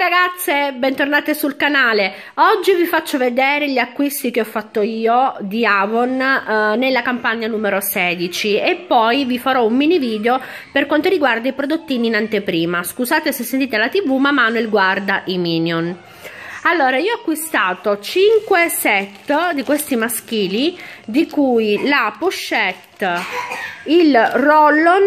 ragazze, bentornate sul canale. Oggi vi faccio vedere gli acquisti che ho fatto io di Avon eh, nella campagna numero 16 e poi vi farò un mini video per quanto riguarda i prodottini in anteprima. Scusate se sentite la tv ma Manuel guarda i Minion. Allora, io ho acquistato 5 set di questi maschili, di cui la pochette, il rollon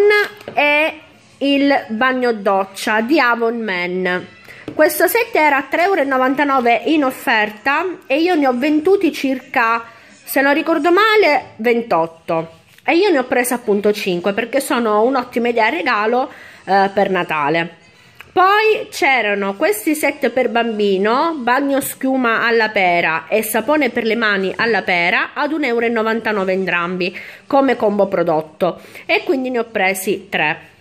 e il bagno doccia di Avon Man questo set era a 3,99€ in offerta e io ne ho venduti circa, se non ricordo male, 28 e io ne ho presa appunto 5 perché sono un'ottima idea regalo eh, per Natale. Poi c'erano questi set per bambino, bagno schiuma alla pera e sapone per le mani alla pera ad 1,99€ entrambi come combo prodotto e quindi ne ho presi 3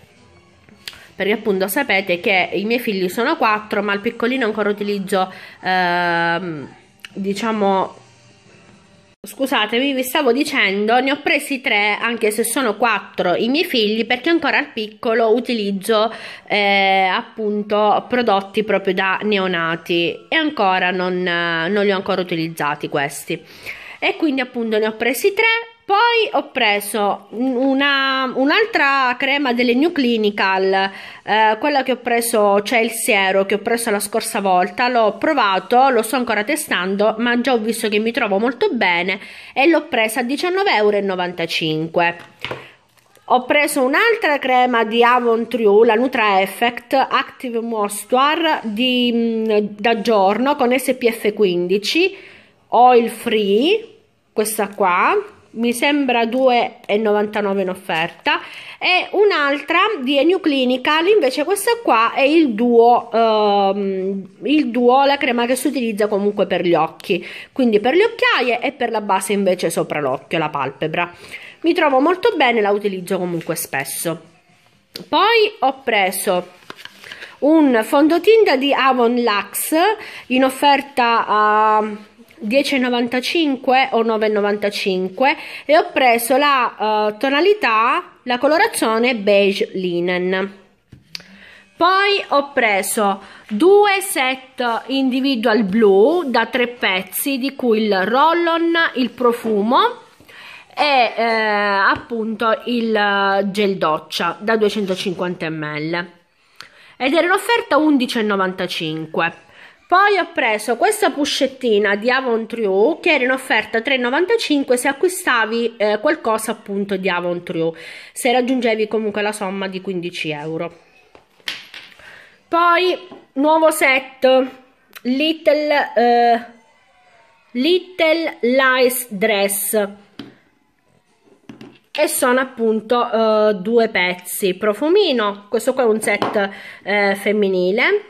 perché appunto sapete che i miei figli sono quattro, ma il piccolino ancora utilizzo, ehm, diciamo, Scusatemi, vi stavo dicendo, ne ho presi tre, anche se sono quattro i miei figli, perché ancora al piccolo utilizzo eh, appunto prodotti proprio da neonati e ancora non, eh, non li ho ancora utilizzati questi. E quindi appunto ne ho presi tre, poi ho preso una, un'altra crema delle New Clinical, eh, quella che ho preso, cioè il siero che ho preso la scorsa volta, l'ho provato, lo sto ancora testando, ma già ho visto che mi trovo molto bene e l'ho presa a 19,95€. Ho preso un'altra crema di Avon True, la Nutra Effect Active Moisture di, da giorno con SPF 15, oil free, questa qua mi sembra 2,99 in offerta e un'altra di New Clinical invece questa qua è il duo ehm, il duo la crema che si utilizza comunque per gli occhi quindi per le occhiaie e per la base invece sopra l'occhio la palpebra mi trovo molto bene la utilizzo comunque spesso poi ho preso un fondotinta di Avon Lux in offerta a 10,95 o 9,95 e ho preso la uh, tonalità, la colorazione beige linen. Poi ho preso due set individual blu da tre pezzi, di cui il rollon, il profumo e eh, appunto il eh, gel doccia da 250 ml. Ed era in offerta 11,95 poi ho preso questa puscettina di Avon True che era in offerta 3,95 se acquistavi eh, qualcosa appunto di Avon True, se raggiungevi comunque la somma di 15 euro. Poi nuovo set Little, eh, Little Lice Dress e sono appunto eh, due pezzi profumino questo qua è un set eh, femminile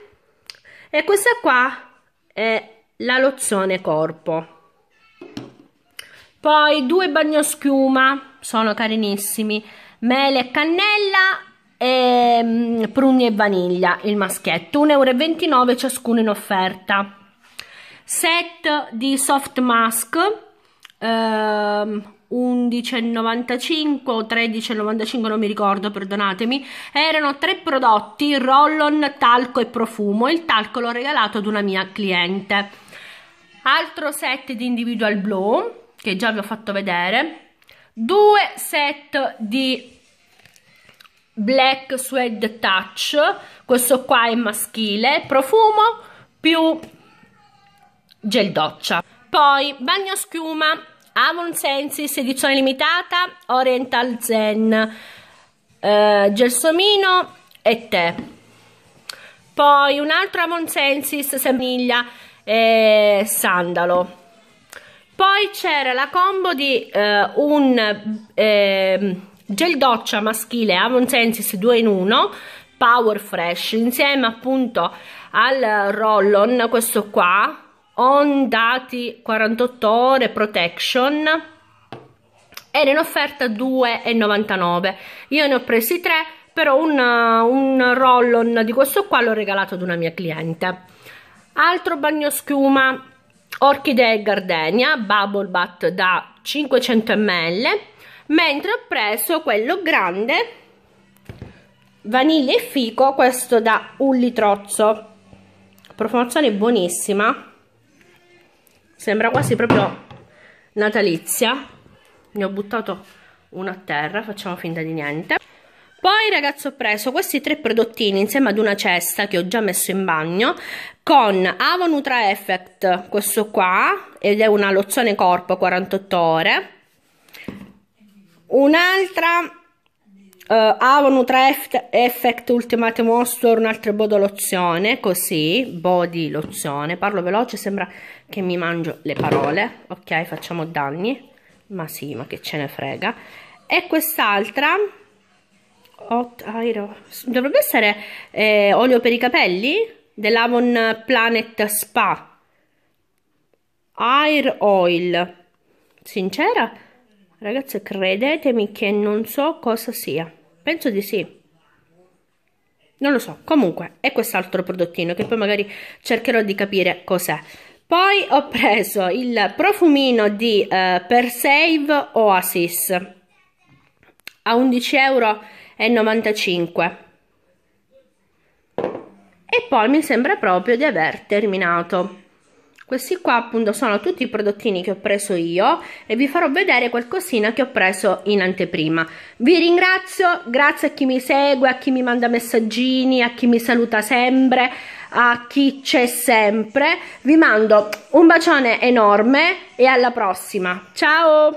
e questa qua è la lozione corpo poi due bagnoschiuma sono carinissimi mele e cannella e mm, prugne e vaniglia il maschietto 1,29 euro ciascuno in offerta set di soft mask 11,95 ehm, o 13,95 non mi ricordo perdonatemi erano tre prodotti rollon talco e profumo il talco l'ho regalato ad una mia cliente altro set di individual blow che già vi ho fatto vedere due set di black suede touch questo qua è maschile profumo più gel doccia poi bagno schiuma Amon Sensis, edizione limitata, Oriental Zen, eh, Gelsomino e te Poi un altro Amon Sensis, Semiglia e Sandalo. Poi c'era la combo di eh, un eh, gel doccia maschile Amon Sensis 2 in 1 Power Fresh insieme appunto al Rollon, questo qua ondati 48 ore protection era in offerta 2,99 io ne ho presi 3 però un, un roll-on di questo qua l'ho regalato ad una mia cliente altro bagno schiuma orchidea e gardenia bubble butt da 500 ml mentre ho preso quello grande vaniglia e fico questo da un litrozzo profumazione buonissima sembra quasi proprio natalizia ne ho buttato uno a terra facciamo finta di niente poi ragazzi ho preso questi tre prodottini insieme ad una cesta che ho già messo in bagno con Nutra Effect, questo qua, ed è una lozione corpo 48 ore. Un'altra Uh, eh, avano tra Effect Ultimate Monster un'altra body lozione, così, body lozione, parlo veloce, sembra che mi mangio le parole, ok, facciamo danni, ma sì, ma che ce ne frega. E quest'altra, dovrebbe essere eh, olio per i capelli dell'Avon Planet Spa, Air Oil, sincera? Ragazzi, credetemi che non so cosa sia. Penso di sì. Non lo so, comunque è quest'altro prodottino che poi magari cercherò di capire cos'è. Poi ho preso il profumino di eh, Persave Oasis a 11,95 euro. E poi mi sembra proprio di aver terminato. Questi qua appunto sono tutti i prodottini che ho preso io e vi farò vedere qualcosina che ho preso in anteprima. Vi ringrazio, grazie a chi mi segue, a chi mi manda messaggini, a chi mi saluta sempre, a chi c'è sempre. Vi mando un bacione enorme e alla prossima. Ciao!